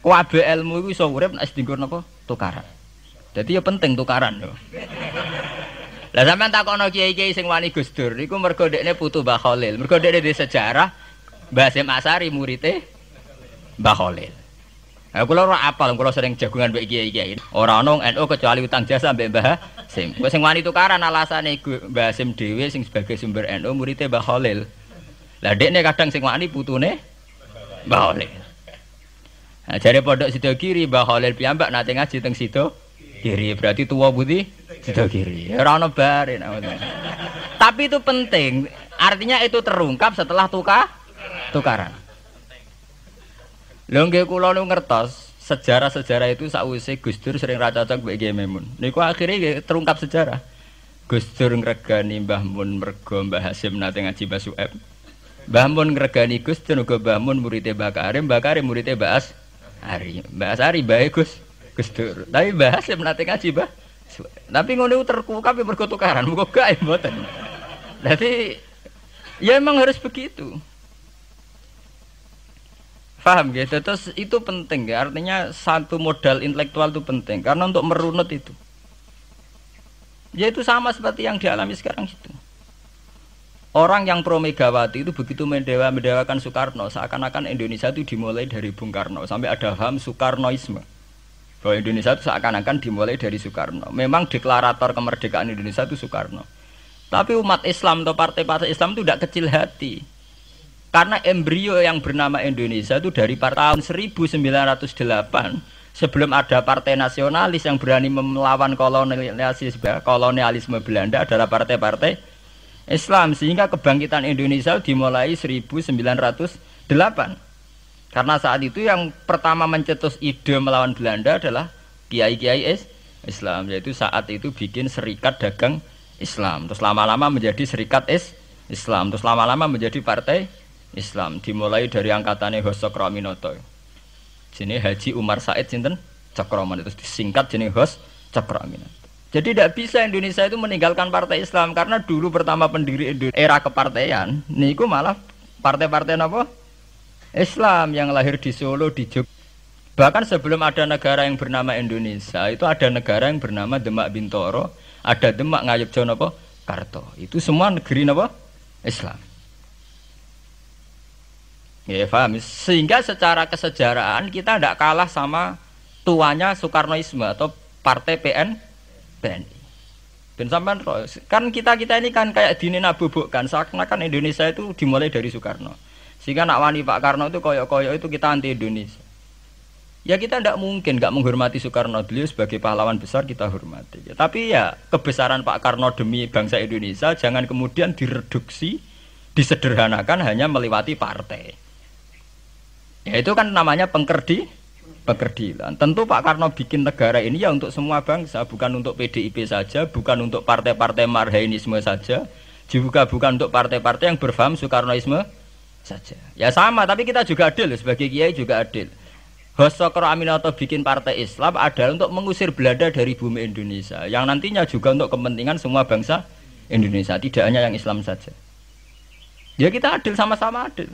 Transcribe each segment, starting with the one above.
Kuabe ilmu iku iso urip nek napa tukaran. Dadi ya penting tukaran yo. Lah sampean takono kiai-kiai sing wani Gus Dur iku mergo putu Mbah Khalil. Mergo dekne di sejarah Mbah Asari murite Mbah Khalil. Nah, kula ora apal, kula sering jagungan mbek kiai-kiai. Ora ana NU kecuali utang jasa mbek Mbah Hasyim. Kowe sing wani tukaran alasane Mbah Hasyim dhewe sing sebagai sumber NU murite Mbah Khalil. Lah dekne kadang sing wani putune Mbah Khalil. Nah, jadi pondok sido kiri Mbah Khalil piyambak nanti ngaji teng situ kiri. Berarti tua budi sido kiri. Ora ya, Tapi itu penting. Artinya itu terungkap setelah tukar tukaran. Lho nggih kula ngertos sejarah-sejarah itu sakwise Gus Dur sering ra cocok mbek Memun. Niku akhirnya terungkap sejarah. Gus Dur ngregani Mbah Mun mergo Mbah Hasim nate ngaji Mbah Sueb. Mbah Mun ngregani Gus Dur uga Mbah Mun Mbah Karim, Mbah Karim e Mbah Ari, bahas Ari baik Gus. Gus Dur. Tapi bahas ya menate ngaji, Bah. Tapi ngono terkukap ya mergo tukaran, muga gak ya, mboten. Dadi ya emang harus begitu. Faham gitu. Terus itu penting ya. Artinya satu modal intelektual itu penting karena untuk merunut itu. Ya itu sama seperti yang dialami sekarang itu. Orang yang pro Megawati itu begitu mendewa mendewakan Soekarno, seakan-akan Indonesia itu dimulai dari Bung Karno sampai ada ham Soekarnoisme. Bahwa Indonesia itu seakan-akan dimulai dari Soekarno. Memang deklarator kemerdekaan Indonesia itu Soekarno. Tapi umat Islam atau partai-partai Islam itu tidak kecil hati. Karena embrio yang bernama Indonesia itu dari tahun 1908 sebelum ada partai nasionalis yang berani melawan kolonialisme, kolonialisme Belanda adalah partai-partai Islam sehingga kebangkitan Indonesia dimulai 1908 karena saat itu yang pertama mencetus ide melawan Belanda adalah kiai-kiai Islam yaitu saat itu bikin serikat dagang Islam terus lama-lama menjadi serikat is Islam terus lama-lama menjadi partai Islam dimulai dari angkatannya Hoso Kraminoto jenis Haji Umar Said sinten Cakroman itu disingkat jenis Hos Cakroman jadi tidak bisa Indonesia itu meninggalkan partai Islam karena dulu pertama pendiri era kepartaian, niku malah partai-partai apa? Islam yang lahir di Solo, di Jogja. Bahkan sebelum ada negara yang bernama Indonesia, itu ada negara yang bernama Demak Bintoro, ada Demak Jono apa? Karto. Itu semua negeri apa? Islam. Ya, paham. Sehingga secara kesejarahan kita tidak kalah sama tuanya Soekarnoisme atau partai PN PNI. Ben sampean kan kita kita ini kan kayak dini nabubuk kan seakan kan Indonesia itu dimulai dari Soekarno. Sehingga nak wani Pak Karno itu koyok-koyok itu kita anti Indonesia. Ya kita tidak mungkin nggak menghormati Soekarno beliau sebagai pahlawan besar kita hormati. Ya, tapi ya kebesaran Pak Karno demi bangsa Indonesia jangan kemudian direduksi, disederhanakan hanya melewati partai. Ya itu kan namanya pengkerdi pekerdilan. Tentu Pak Karno bikin negara ini ya untuk semua bangsa, bukan untuk PDIP saja, bukan untuk partai-partai marhainisme saja, juga bukan untuk partai-partai yang berfaham Soekarnoisme saja. Ya sama, tapi kita juga adil sebagai kiai juga adil. Hosokro Aminoto bikin partai Islam adalah untuk mengusir Belanda dari bumi Indonesia yang nantinya juga untuk kepentingan semua bangsa Indonesia, tidak hanya yang Islam saja. Ya kita adil sama-sama adil.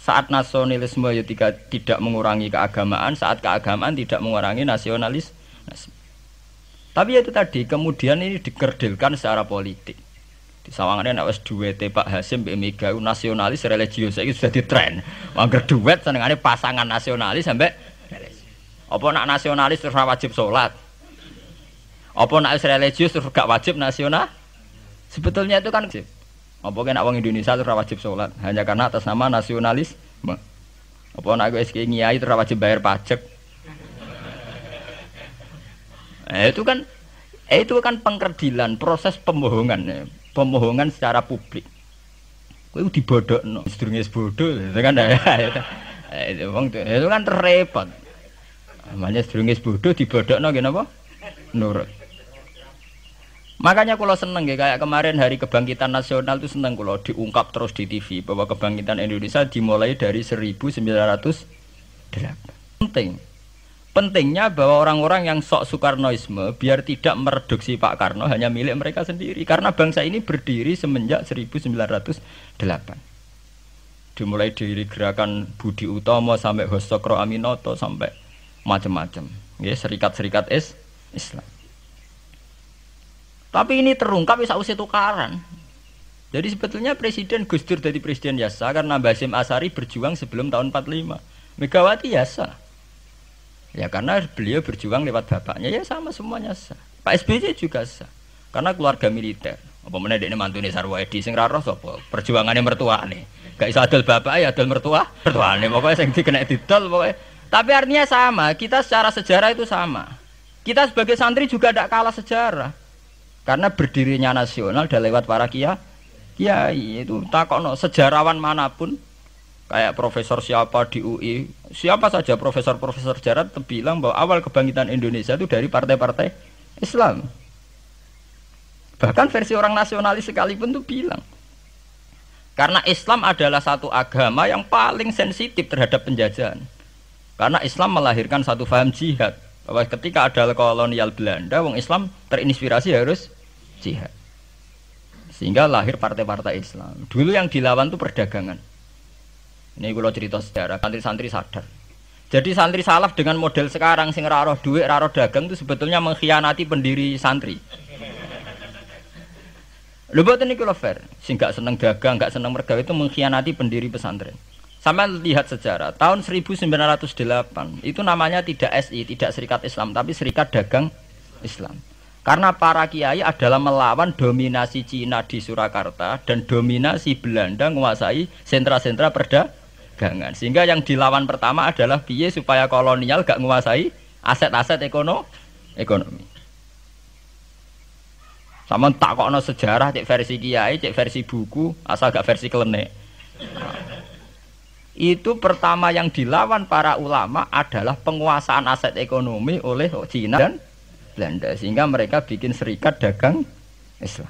Saat nasionalisme ya tidak, tidak mengurangi keagamaan, saat keagamaan tidak mengurangi nasionalis. Tapi itu tadi, kemudian ini dikerdilkan secara politik. Di Sawangannya nak duet Pak Hasim Mbak Mega nasionalis religius ini sudah di tren mager duet senengane pasangan nasionalis sampai apa nak nasionalis terus wajib sholat apa nak religius terus gak wajib nasional sebetulnya itu kan apa kena wong Indonesia itu wajib sholat hanya karena atas nama nasionalis. Apa nak gue SKI Nyai itu wajib bayar pajak. Eh, itu kan eh, itu kan pengkerdilan, proses pembohongan, ya. pembohongan secara publik. dibodoh, no sedurunge bodoh, ya, itu kan ya. Eh, itu kan repot. Makanya sedurunge bodoh dibodoh, nggih Kenapa? Nurut. Makanya kalau seneng ya kayak kemarin hari kebangkitan nasional itu seneng kalau diungkap terus di TV bahwa kebangkitan Indonesia dimulai dari 1908. Penting. Pentingnya bahwa orang-orang yang sok Soekarnoisme biar tidak mereduksi Pak Karno hanya milik mereka sendiri karena bangsa ini berdiri semenjak 1908. Dimulai dari gerakan Budi Utomo sampai Hosokro Aminoto sampai macam-macam. Ya, serikat-serikat Islam. Tapi ini terungkap bisa usai tukaran. Jadi sebetulnya Presiden Gus Dur jadi Presiden Yasa karena Basim Asari berjuang sebelum tahun 45. Megawati Yasa. Ya karena beliau berjuang lewat bapaknya ya sama semuanya sah. Pak SBY juga sah. Karena keluarga militer. Apa mana ini mantune Sarwa Edi sing ra roh Perjuangannya mertuane. Gak iso adol bapak ya adol mertua. nih. pokoknya sing dikena didol pokoknya. Tapi artinya sama, kita secara sejarah itu sama. Kita sebagai santri juga tidak kalah sejarah. Karena berdirinya nasional udah lewat para kia, kiai itu tak takono sejarawan manapun kayak profesor siapa di UI, siapa saja profesor-profesor sejarah -profesor bilang bahwa awal kebangkitan Indonesia itu dari partai-partai Islam. Bahkan versi orang nasionalis sekalipun tuh bilang karena Islam adalah satu agama yang paling sensitif terhadap penjajahan. Karena Islam melahirkan satu faham jihad bahwa ketika ada kolonial Belanda wong Islam terinspirasi harus jihad sehingga lahir partai-partai Islam dulu yang dilawan itu perdagangan ini kalau cerita sejarah santri-santri sadar jadi santri salaf dengan model sekarang sing raroh duit raroh dagang itu sebetulnya mengkhianati pendiri santri lu buat ini kalau fair sing gak seneng dagang gak seneng mergawe itu mengkhianati pendiri pesantren sama lihat sejarah, tahun 1908 itu namanya tidak SI, tidak Serikat Islam, tapi Serikat Dagang Islam. Karena para kiai adalah melawan dominasi Cina di Surakarta dan dominasi Belanda menguasai sentra-sentra perdagangan. Sehingga yang dilawan pertama adalah biaya supaya kolonial gak menguasai aset-aset ekono ekonomi. Sama tak kokno sejarah cek versi kiai, cek versi buku, asal gak versi kelenek itu pertama yang dilawan para ulama adalah penguasaan aset ekonomi oleh Cina dan Belanda sehingga mereka bikin serikat dagang Islam.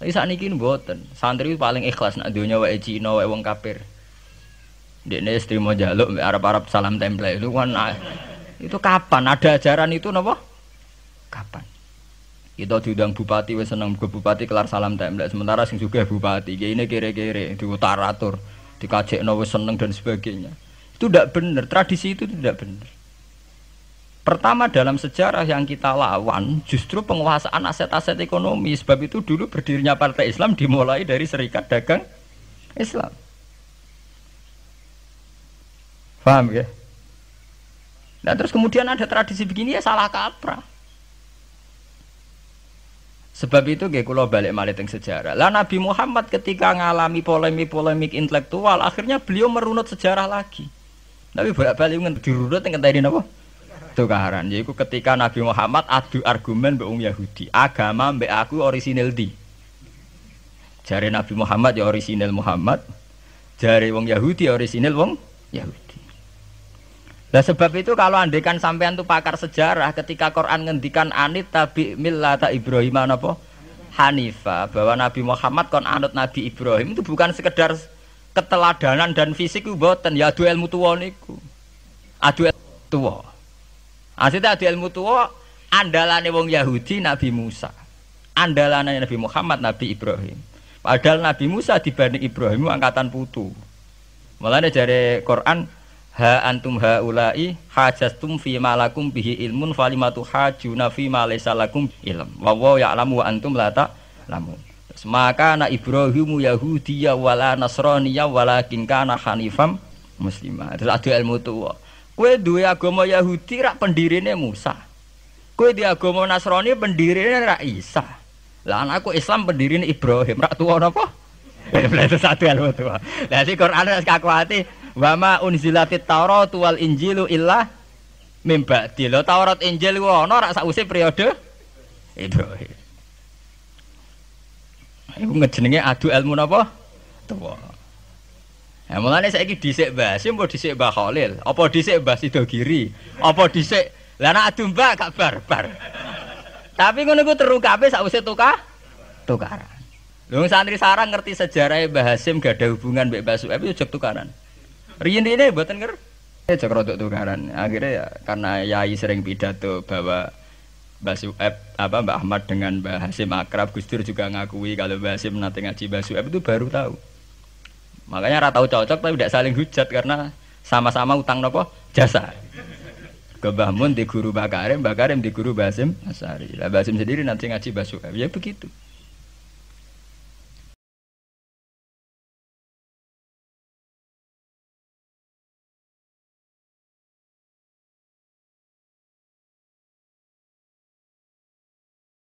Tapi saat ini buatan santri paling ikhlas nak dunia wae Cina wae wong kafir. Dia ini istri mau jaluk Arab Arab salam tempel itu kan nah, itu kapan ada ajaran itu nopo? Kapan? kita diundang bupati wes seneng ke bupati kelar salam tembak sementara sing juga bupati ya ini kere-kere diutar atur dikajek no wes seneng dan sebagainya itu tidak benar tradisi itu tidak benar pertama dalam sejarah yang kita lawan justru penguasaan aset-aset ekonomi sebab itu dulu berdirinya partai Islam dimulai dari serikat dagang Islam paham ya nah terus kemudian ada tradisi begini ya salah kaprah Sebab itu gak kulo balik malih teng sejarah. Lah Nabi Muhammad ketika ngalami polemik-polemik intelektual, akhirnya beliau merunut sejarah lagi. Tapi bolak balik ngen dirunut ngen tadi apa? Tukaran. Yaitu ketika Nabi Muhammad adu argumen mbek Yahudi, agama mbek aku orisinil di. Jari Nabi Muhammad ya orisinil Muhammad. Jari wong Yahudi ya orisinil wong Yahudi. Nah sebab itu kalau andekan sampean tuh pakar sejarah ketika Quran ngendikan anit tabi Ta Ibrahim apa? Hanifa bahwa Nabi Muhammad kon anut Nabi Ibrahim itu bukan sekedar keteladanan dan fisik boten ya adu ilmu tuwa niku. Adu ilmu tuwa. Asite ah, adu ilmu tuwa andalane wong Yahudi Nabi Musa. Andalane Nabi Muhammad Nabi Ibrahim. Padahal Nabi Musa dibanding Ibrahim angkatan putu. Mulane dari Quran ha antum haulai hajastum fi malakum bihi ilmun falimatu hajuna fi ma laysa lakum ilm wa wa ya'lamu wa antum la lamu maka anak Ibrahim Yahudiya wala Nasraniya walakin kana hanifam muslimah terus ada ilmu tua kue dua agama Yahudi rak pendirinya Musa kue dia agama Nasrani pendirinya rak Isa lah anakku Islam pendirinya Ibrahim rak tua apa? itu satu ilmu tua. Lah si Quran harus hati Wa ma unzilatit Taurat wal Injilu illah mim ba'di. Taurat Injil ku ana rak sause periode Ibrahim. Iku ngejenenge adu ilmu napa? Tuwa. Ya mulane saiki dhisik Mbah Sim opo dhisik Mbah Khalil? Apa dhisik Mbah Giri Apa dhisik Lah nek adu Mbah gak barbar. Tapi ngono ku terungkape sause tukar tukaran. Lung santri sarang ngerti sejarah Mbah Hasim gak ada hubungan mbek Mbah Suhaib tapi jek tukaran. Rian ini eh, buatan ker. Ya eh, cek rodok tukaran. Akhirnya ya karena Yai sering pidato bahwa Mbak Sueb, eh, apa Mbak Ahmad dengan Mbak Hasim akrab, Gus Dur juga ngakui kalau Mbak Hasim nanti ngaji Mbak Sueb itu baru tahu. Makanya ratau cocok tapi tidak saling hujat karena sama-sama utang nopo jasa. Ke Mbah Mun di guru Mbak Karim, Mbak Karim di guru Mbak Hasim Asari. Lah Basim sendiri nanti ngaji Mbak Sueb. Ya begitu.